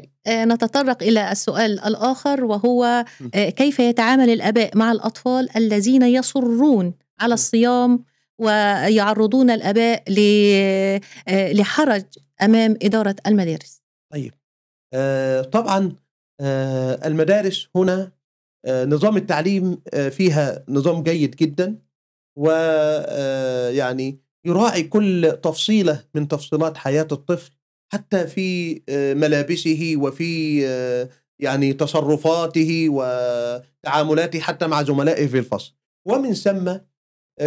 طيب. آه، نتطرق الى السؤال الاخر وهو آه، كيف يتعامل الاباء مع الاطفال الذين يصرون على الصيام ويعرضون الاباء آه، لحرج امام اداره المدارس. طيب طبعا المدارس هنا نظام التعليم فيها نظام جيد جدا ويعني يراعي كل تفصيله من تفصيلات حياه الطفل حتى في آه، ملابسه وفي آه، يعني تصرفاته وتعاملاته حتى مع زملائه في الفصل ومن ثم آه،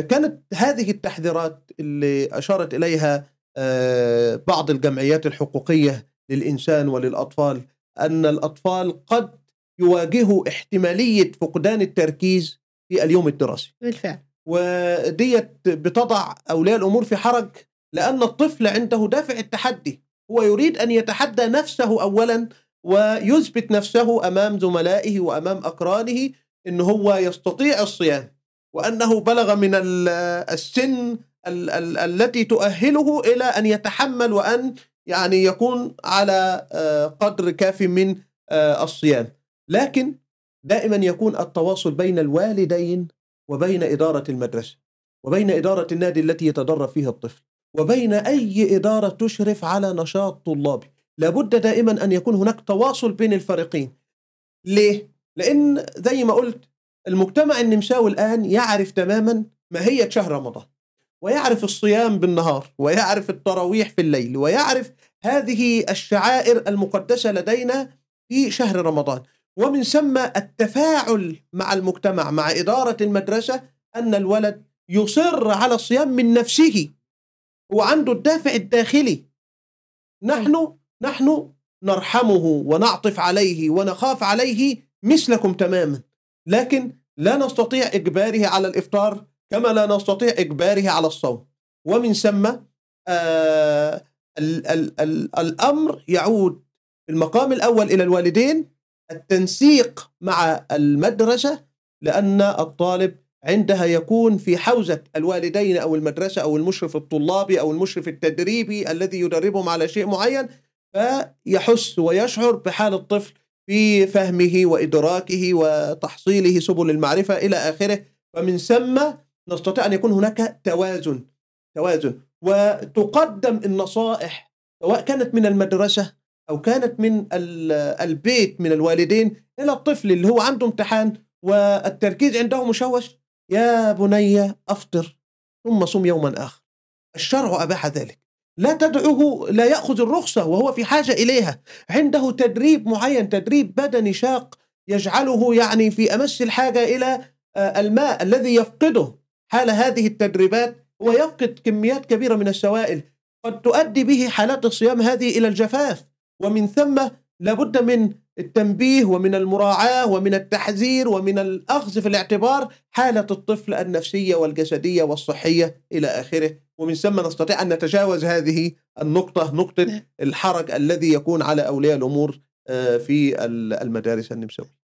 كانت هذه التحذيرات اللي أشارت إليها بعض الجمعيات الحقوقية للإنسان وللأطفال أن الأطفال قد يواجهوا احتمالية فقدان التركيز في اليوم الدراسي بالفعل وديت بتضع أولياء الأمور في حرج لأن الطفل عنده دافع التحدي هو يريد أن يتحدى نفسه أولا ويثبت نفسه أمام زملائه وأمام أقرانه أن هو يستطيع الصيام وأنه بلغ من السن ال ال التي تؤهله إلى أن يتحمل وأن يعني يكون على آه، قدر كاف من آه، الصيام لكن دائما يكون التواصل بين الوالدين وبين إدارة المدرسة وبين إدارة النادي التي يتدرب فيها الطفل وبين أي إدارة تشرف على نشاط طلابي لابد دائما أن يكون هناك تواصل بين الفريقين ليه؟ لأن زي ما قلت المجتمع النمساوي الآن يعرف تماما ماهية شهر رمضان ويعرف الصيام بالنهار ويعرف التراويح في الليل ويعرف هذه الشعائر المقدسة لدينا في شهر رمضان ومن ثم التفاعل مع المجتمع مع إدارة المدرسة أن الولد يصر على الصيام من نفسه وعنده الدافع الداخلي نحن طيب. نحن نرحمه ونعطف عليه ونخاف عليه مثلكم تماما لكن لا نستطيع إجباره على الإفطار كما لا نستطيع إجباره على الصوم ومن ثم آه الـ ال ال الأمر يعود في المقام الأول إلى الوالدين التنسيق مع المدرسة لأن الطالب عندها يكون في حوزة الوالدين أو المدرسة أو المشرف الطلابي أو المشرف التدريبي الذي يدربهم على شيء معين فيحس ويشعر بحال الطفل في فهمه وإدراكه وتحصيله سبل المعرفة إلى آخره ومن ثم نستطيع أن يكون هناك توازن توازن وتقدم النصائح سواء كانت من المدرسة أو كانت من البيت من الوالدين إلى الطفل اللي هو عنده امتحان والتركيز عنده مشوش يا بني أفطر ثم صم يوما آخر الشرع أباح ذلك لا تدعه لا يأخذ الرخصة وهو في حاجة إليها عنده تدريب معين تدريب بدني شاق يجعله يعني في أمس الحاجة إلى آه، الماء الذي يفقده حال هذه التدريبات هو يفقد كميات كبيرة من السوائل قد تؤدي به حالات الصيام هذه إلى الجفاف ومن ثم لابد من التنبيه ومن المراعاة ومن التحذير ومن الأخذ في الاعتبار حالة الطفل النفسية والجسدية والصحية إلى آخره ومن ثم نستطيع أن نتجاوز هذه النقطة نقطة نعم. الحرج الذي يكون على أولياء الأمور آه، في المدارس النمساوية